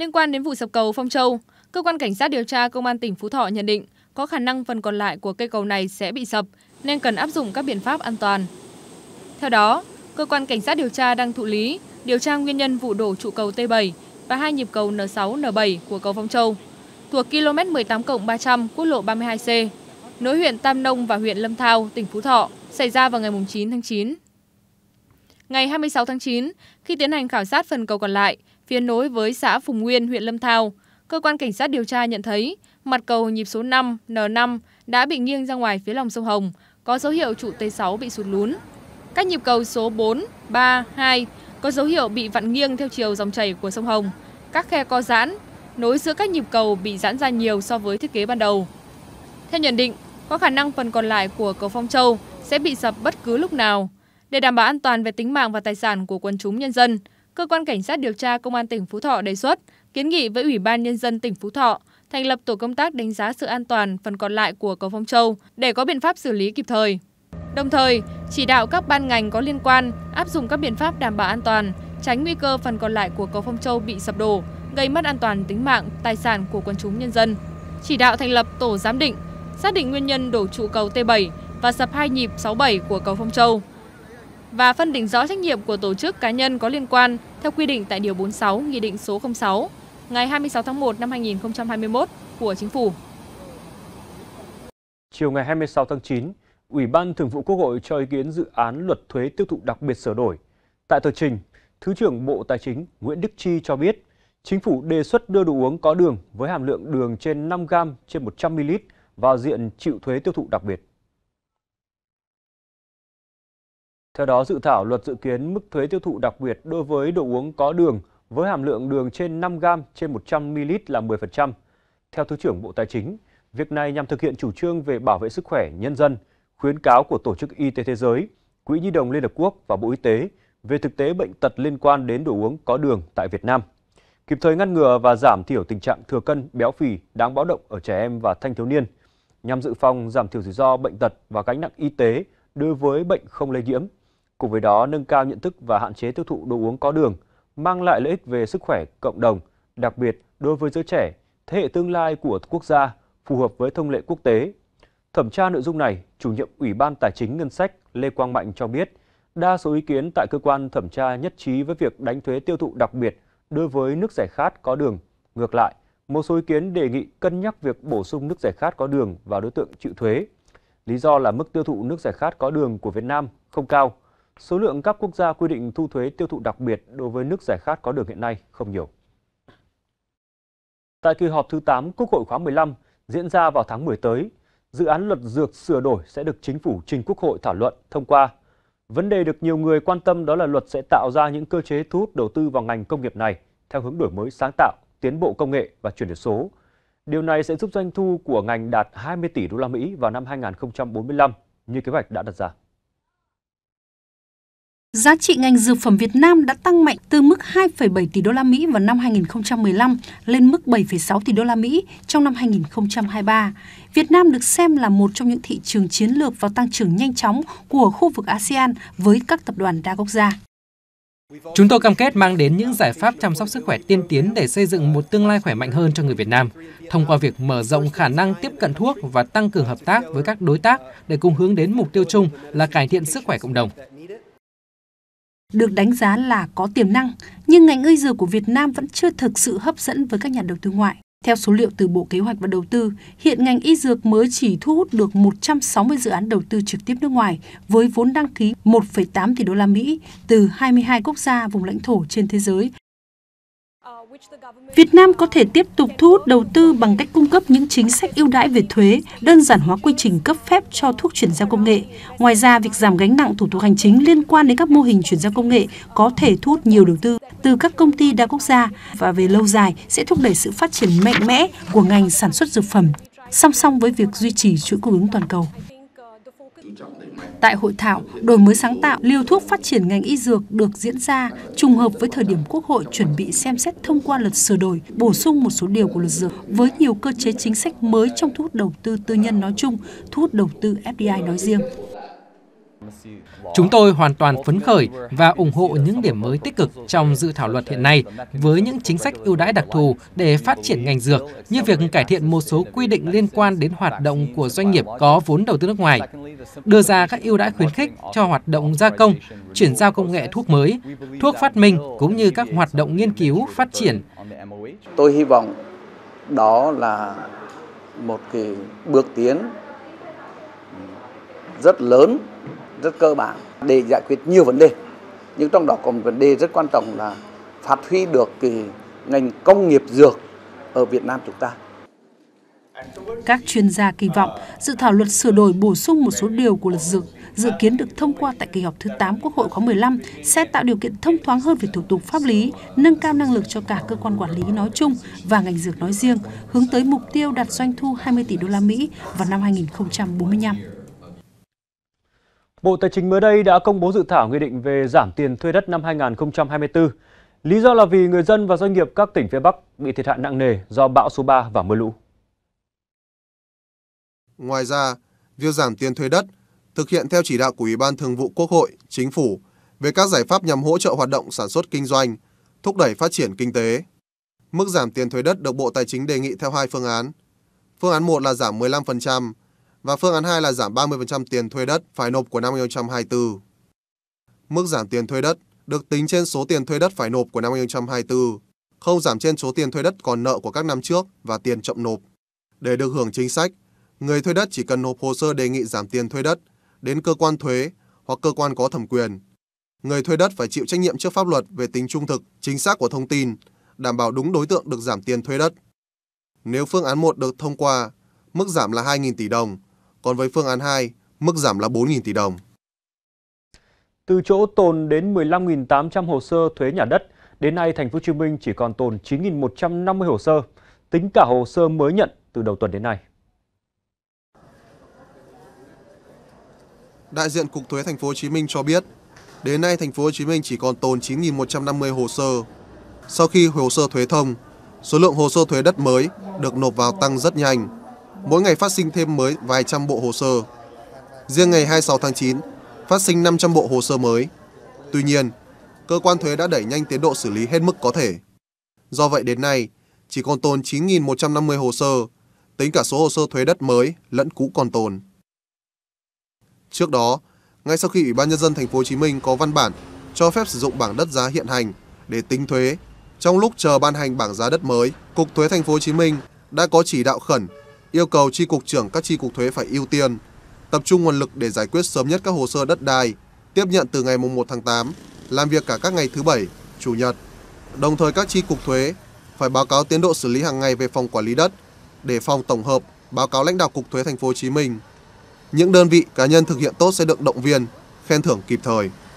Liên quan đến vụ sập cầu Phong Châu, cơ quan cảnh sát điều tra công an tỉnh Phú Thọ nhận định có khả năng phần còn lại của cây cầu này sẽ bị sập nên cần áp dụng các biện pháp an toàn. Theo đó, cơ quan cảnh sát điều tra đang thụ lý điều tra nguyên nhân vụ đổ trụ cầu T7 và hai nhịp cầu N6, N7 của cầu Phong Châu thuộc km 18 300 quốc lộ 32C, nối huyện Tam Nông và huyện Lâm Thao, tỉnh Phú Thọ, xảy ra vào ngày 9 tháng 9. Ngày 26 tháng 9, khi tiến hành khảo sát phần cầu còn lại, phía nối với xã Phùng Nguyên, huyện Lâm Thao. Cơ quan cảnh sát điều tra nhận thấy mặt cầu nhịp số 5 N5 đã bị nghiêng ra ngoài phía lòng sông Hồng, có dấu hiệu trụ T6 bị sụt lún. Các nhịp cầu số 4, 3, 2 có dấu hiệu bị vặn nghiêng theo chiều dòng chảy của sông Hồng. Các khe co giãn, nối giữa các nhịp cầu bị giãn ra nhiều so với thiết kế ban đầu. Theo nhận định, có khả năng phần còn lại của cầu Phong Châu sẽ bị sập bất cứ lúc nào. Để đảm bảo an toàn về tính mạng và tài sản của quần chúng nhân dân, cơ quan cảnh sát điều tra công an tỉnh Phú Thọ đề xuất kiến nghị với Ủy ban nhân dân tỉnh Phú Thọ thành lập tổ công tác đánh giá sự an toàn phần còn lại của cầu Phong Châu để có biện pháp xử lý kịp thời. Đồng thời, chỉ đạo các ban ngành có liên quan áp dụng các biện pháp đảm bảo an toàn, tránh nguy cơ phần còn lại của cầu Phong Châu bị sập đổ, gây mất an toàn tính mạng, tài sản của quần chúng nhân dân. Chỉ đạo thành lập tổ giám định, xác định nguyên nhân đổ trụ cầu T7 và sập hai nhịp 67 của cầu Phong Châu, và phân định rõ trách nhiệm của tổ chức cá nhân có liên quan theo quy định tại Điều 46 Nghị định số 06 ngày 26 tháng 1 năm 2021 của Chính phủ. Chiều ngày 26 tháng 9, Ủy ban Thường vụ Quốc hội cho ý kiến dự án luật thuế tiêu thụ đặc biệt sửa đổi. Tại tờ trình, Thứ trưởng Bộ Tài chính Nguyễn Đức Chi cho biết, Chính phủ đề xuất đưa đồ uống có đường với hàm lượng đường trên 5 gram trên 100ml vào diện chịu thuế tiêu thụ đặc biệt. Theo đó, dự thảo luật dự kiến mức thuế tiêu thụ đặc biệt đối với đồ uống có đường với hàm lượng đường trên 5 gram trên 100 ml là 10%. Theo Thứ trưởng Bộ Tài chính, việc này nhằm thực hiện chủ trương về bảo vệ sức khỏe nhân dân, khuyến cáo của Tổ chức Y tế Thế giới, Quỹ Nhi đồng Liên Hợp Quốc và Bộ Y tế về thực tế bệnh tật liên quan đến đồ uống có đường tại Việt Nam, kịp thời ngăn ngừa và giảm thiểu tình trạng thừa cân, béo phì đáng báo động ở trẻ em và thanh thiếu niên, nhằm dự phòng giảm thiểu rủi ro bệnh tật và gánh nặng y tế đối với bệnh không lây nhiễm Cùng với đó, nâng cao nhận thức và hạn chế tiêu thụ đồ uống có đường mang lại lợi ích về sức khỏe cộng đồng, đặc biệt đối với giới trẻ, thế hệ tương lai của quốc gia, phù hợp với thông lệ quốc tế. Thẩm tra nội dung này, chủ nhiệm Ủy ban Tài chính Ngân sách Lê Quang Mạnh cho biết, đa số ý kiến tại cơ quan thẩm tra nhất trí với việc đánh thuế tiêu thụ đặc biệt đối với nước giải khát có đường. Ngược lại, một số ý kiến đề nghị cân nhắc việc bổ sung nước giải khát có đường vào đối tượng chịu thuế. Lý do là mức tiêu thụ nước giải khát có đường của Việt Nam không cao, số lượng các quốc gia quy định thu thuế tiêu thụ đặc biệt đối với nước giải khát có được hiện nay không nhiều. Tại kỳ họp thứ 8 Quốc hội khóa 15 diễn ra vào tháng 10 tới, dự án luật dược sửa đổi sẽ được chính phủ trình Quốc hội thảo luận thông qua. Vấn đề được nhiều người quan tâm đó là luật sẽ tạo ra những cơ chế thu hút đầu tư vào ngành công nghiệp này theo hướng đổi mới sáng tạo, tiến bộ công nghệ và chuyển đổi số. Điều này sẽ giúp doanh thu của ngành đạt 20 tỷ đô la Mỹ vào năm 2045 như kế hoạch đã đặt ra. Giá trị ngành dược phẩm Việt Nam đã tăng mạnh từ mức 2,7 tỷ đô la Mỹ vào năm 2015 lên mức 7,6 tỷ đô la Mỹ trong năm 2023. Việt Nam được xem là một trong những thị trường chiến lược và tăng trưởng nhanh chóng của khu vực ASEAN với các tập đoàn đa quốc gia. Chúng tôi cam kết mang đến những giải pháp chăm sóc sức khỏe tiên tiến để xây dựng một tương lai khỏe mạnh hơn cho người Việt Nam, thông qua việc mở rộng khả năng tiếp cận thuốc và tăng cường hợp tác với các đối tác để cùng hướng đến mục tiêu chung là cải thiện sức khỏe cộng đồng được đánh giá là có tiềm năng, nhưng ngành y dược của Việt Nam vẫn chưa thực sự hấp dẫn với các nhà đầu tư ngoại. Theo số liệu từ Bộ Kế hoạch và Đầu tư, hiện ngành y dược mới chỉ thu hút được 160 dự án đầu tư trực tiếp nước ngoài với vốn đăng ký 1,8 tỷ đô la Mỹ từ 22 quốc gia vùng lãnh thổ trên thế giới Việt Nam có thể tiếp tục thu hút đầu tư bằng cách cung cấp những chính sách ưu đãi về thuế, đơn giản hóa quy trình cấp phép cho thuốc chuyển giao công nghệ. Ngoài ra, việc giảm gánh nặng thủ tục hành chính liên quan đến các mô hình chuyển giao công nghệ có thể thu hút nhiều đầu tư từ các công ty đa quốc gia và về lâu dài sẽ thúc đẩy sự phát triển mạnh mẽ của ngành sản xuất dược phẩm, song song với việc duy trì chuỗi cung ứng toàn cầu. Tại hội thảo, đổi mới sáng tạo, liều thuốc phát triển ngành y dược được diễn ra trùng hợp với thời điểm Quốc hội chuẩn bị xem xét thông qua luật sửa đổi, bổ sung một số điều của luật dược với nhiều cơ chế chính sách mới trong thu hút đầu tư tư nhân nói chung, thu hút đầu tư FDI nói riêng. Chúng tôi hoàn toàn phấn khởi và ủng hộ những điểm mới tích cực trong dự thảo luật hiện nay với những chính sách ưu đãi đặc thù để phát triển ngành dược như việc cải thiện một số quy định liên quan đến hoạt động của doanh nghiệp có vốn đầu tư nước ngoài, đưa ra các ưu đãi khuyến khích cho hoạt động gia công, chuyển giao công nghệ thuốc mới, thuốc phát minh cũng như các hoạt động nghiên cứu phát triển. Tôi hy vọng đó là một cái bước tiến rất lớn rất cơ bản để giải quyết nhiều vấn đề nhưng trong đó có một vấn đề rất quan trọng là phát huy được cái ngành công nghiệp dược ở Việt Nam chúng ta. Các chuyên gia kỳ vọng dự thảo luật sửa đổi bổ sung một số điều của luật dược dự kiến được thông qua tại kỳ họp thứ 8 Quốc hội khóa 15 sẽ tạo điều kiện thông thoáng hơn về thủ tục pháp lý, nâng cao năng lực cho cả cơ quan quản lý nói chung và ngành dược nói riêng, hướng tới mục tiêu đạt doanh thu 20 tỷ đô la Mỹ vào năm 2045. Bộ Tài chính mới đây đã công bố dự thảo nghị định về giảm tiền thuê đất năm 2024. Lý do là vì người dân và doanh nghiệp các tỉnh phía Bắc bị thiệt hại nặng nề do bão số 3 và mưa lũ. Ngoài ra, việc giảm tiền thuê đất thực hiện theo chỉ đạo của Ủy ban Thường vụ Quốc hội, Chính phủ về các giải pháp nhằm hỗ trợ hoạt động sản xuất kinh doanh, thúc đẩy phát triển kinh tế. Mức giảm tiền thuê đất được Bộ Tài chính đề nghị theo hai phương án. Phương án 1 là giảm 15%, và phương án 2 là giảm 30% tiền thuê đất phải nộp của năm 2024. Mức giảm tiền thuê đất được tính trên số tiền thuê đất phải nộp của năm 2024, không giảm trên số tiền thuê đất còn nợ của các năm trước và tiền chậm nộp. Để được hưởng chính sách, người thuê đất chỉ cần nộp hồ sơ đề nghị giảm tiền thuê đất đến cơ quan thuế hoặc cơ quan có thẩm quyền. Người thuê đất phải chịu trách nhiệm trước pháp luật về tính trung thực, chính xác của thông tin, đảm bảo đúng đối tượng được giảm tiền thuê đất. Nếu phương án 1 được thông qua, mức giảm là 2.000 tỷ đồng còn với phương án 2, mức giảm là 4.000 tỷ đồng. Từ chỗ tồn đến 15.800 hồ sơ thuế nhà đất, đến nay thành phố Hồ Chí Minh chỉ còn tồn 9.150 hồ sơ, tính cả hồ sơ mới nhận từ đầu tuần đến nay. Đại diện Cục Thuế thành phố Hồ Chí Minh cho biết, đến nay thành phố Hồ Chí Minh chỉ còn tồn 9.150 hồ sơ. Sau khi hồ sơ thuế thông, số lượng hồ sơ thuế đất mới được nộp vào tăng rất nhanh mỗi ngày phát sinh thêm mới vài trăm bộ hồ sơ. Riêng ngày 26 tháng 9, phát sinh 500 bộ hồ sơ mới. Tuy nhiên, cơ quan thuế đã đẩy nhanh tiến độ xử lý hết mức có thể. Do vậy đến nay, chỉ còn tồn 9.150 hồ sơ, tính cả số hồ sơ thuế đất mới lẫn cũ còn tồn. Trước đó, ngay sau khi Ủy ban nhân dân thành phố Hồ Chí Minh có văn bản cho phép sử dụng bảng đất giá hiện hành để tính thuế, trong lúc chờ ban hành bảng giá đất mới, Cục Thuế thành phố Hồ Chí Minh đã có chỉ đạo khẩn yêu cầu tri cục trưởng các tri cục thuế phải ưu tiên, tập trung nguồn lực để giải quyết sớm nhất các hồ sơ đất đai, tiếp nhận từ ngày 1 tháng 8, làm việc cả các ngày thứ Bảy, Chủ nhật. Đồng thời các tri cục thuế phải báo cáo tiến độ xử lý hàng ngày về phòng quản lý đất để phòng tổng hợp báo cáo lãnh đạo cục thuế thành phố Hồ Chí Minh. Những đơn vị cá nhân thực hiện tốt sẽ được động viên, khen thưởng kịp thời.